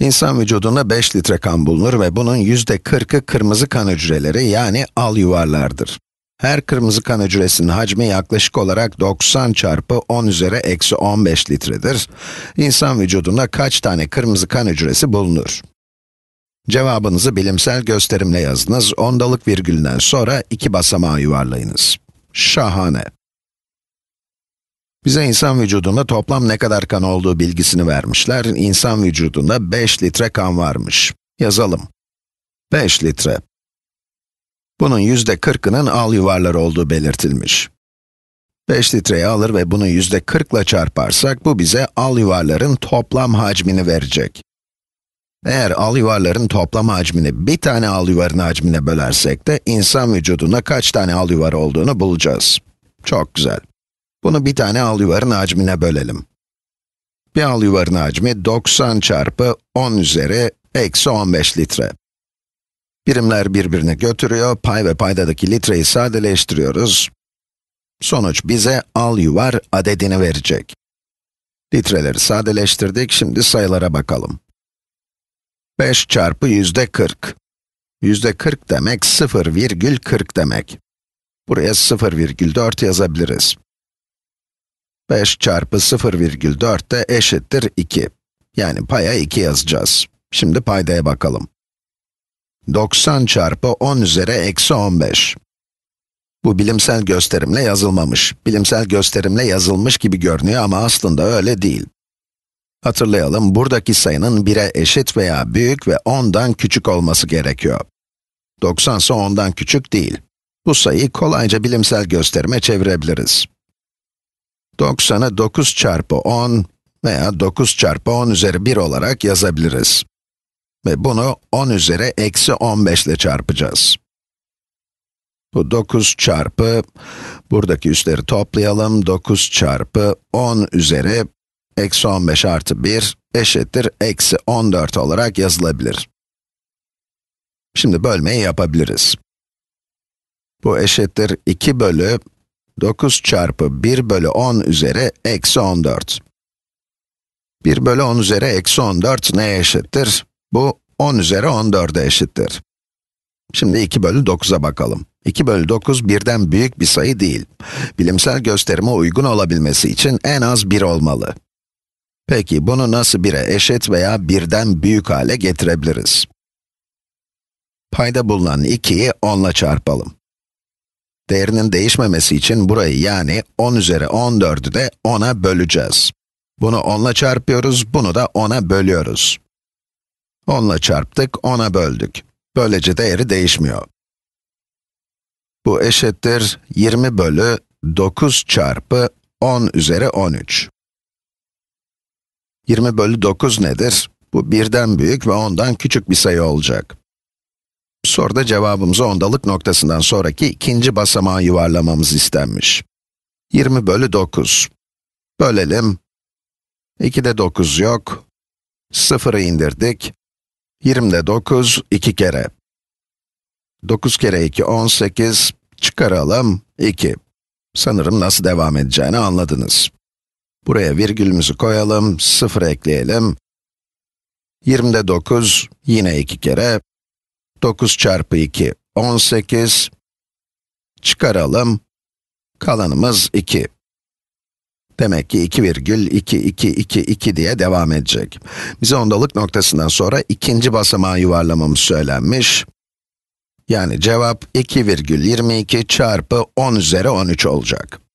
İnsan vücudunda 5 litre kan bulunur ve bunun yüzde %40'ı kırmızı kan hücreleri yani al yuvarlardır. Her kırmızı kan hücresinin hacmi yaklaşık olarak 90 çarpı 10 üzeri eksi 15 litredir. İnsan vücudunda kaç tane kırmızı kan hücresi bulunur? Cevabınızı bilimsel gösterimle yazınız, ondalık virgülünden sonra iki basamağı yuvarlayınız. Şahane! Bize insan vücudunda toplam ne kadar kan olduğu bilgisini vermişler. İnsan vücudunda 5 litre kan varmış. Yazalım. 5 litre. Bunun yüzde 40'ının al yuvarları olduğu belirtilmiş. 5 litreyi alır ve bunu yüzde 40 ile çarparsak, bu bize al yuvarların toplam hacmini verecek. Eğer al yuvarların toplam hacmini bir tane al yuvarın hacmine bölersek de, insan vücudunda kaç tane al yuvar olduğunu bulacağız. Çok güzel. Bunu bir tane al yuvarın hacmine bölelim. Bir al yuvarın hacmi 90 çarpı 10 üzeri eksi 15 litre. Birimler birbirini götürüyor, pay ve paydadaki litreyi sadeleştiriyoruz. Sonuç bize al yuvar adedini verecek. Litreleri sadeleştirdik, şimdi sayılara bakalım. 5 çarpı yüzde 40. Yüzde 40 demek 0,40 demek. Buraya 0,4 yazabiliriz. 5 çarpı 0,4 de eşittir 2. Yani paya 2 yazacağız. Şimdi paydaya bakalım. 90 çarpı 10 üzeri eksi 15. Bu bilimsel gösterimle yazılmamış. Bilimsel gösterimle yazılmış gibi görünüyor ama aslında öyle değil. Hatırlayalım, buradaki sayının 1'e eşit veya büyük ve 10'dan küçük olması gerekiyor. 90 ise 10'dan küçük değil. Bu sayıyı kolayca bilimsel gösterime çevirebiliriz. 90'a 9 çarpı 10 veya 9 çarpı 10 üzeri 1 olarak yazabiliriz. Ve bunu 10 üzeri eksi 15 ile çarpacağız. Bu 9 çarpı, buradaki üstleri toplayalım, 9 çarpı 10 üzeri eksi 15 artı 1 eşittir eksi 14 olarak yazılabilir. Şimdi bölmeyi yapabiliriz. Bu eşittir 2 bölü 9 çarpı 1 bölü 10 üzeri eksi 14. 1 bölü 10 üzeri eksi 14 neye eşittir? Bu 10 üzeri 14'e eşittir. Şimdi 2 bölü 9'a bakalım. 2 bölü 9 birden büyük bir sayı değil. Bilimsel gösterime uygun olabilmesi için en az 1 olmalı. Peki bunu nasıl 1'e eşit veya birden büyük hale getirebiliriz? Payda bulunan 2'yi 10 çarpalım değerinin değişmemesi için burayı yani 10 üzeri 14'ü de 10'a böleceğiz. Bunu 10'la çarpıyoruz, bunu da 10'a bölüyoruz. 10'la çarptık, 10'a böldük. Böylece değeri değişmiyor. Bu eşittir 20 bölü 9 çarpı 10 üzeri 13. 20 bölü 9 nedir? Bu birden büyük ve ondan küçük bir sayı olacak. Soruda cevabımızı ondalık noktasından sonraki ikinci basamağa yuvarlamamız istenmiş. 20 bölü 9. Bölelim. 2'de 9 yok. 0'ı indirdik. 20'de 9, 2 kere. 9 kere 2, 18. Çıkaralım, 2. Sanırım nasıl devam edeceğini anladınız. Buraya virgülümüzü koyalım, 0 ekleyelim. 20'de 9, yine 2 kere. 9 çarpı 2, 18. Çıkaralım. Kalanımız 2. Demek ki virgül 2,2222 diye devam edecek. Bize ondalık noktasından sonra ikinci basamağı yuvarlamamız söylenmiş. Yani cevap virgül 2,22 çarpı 10 üzeri 13 olacak.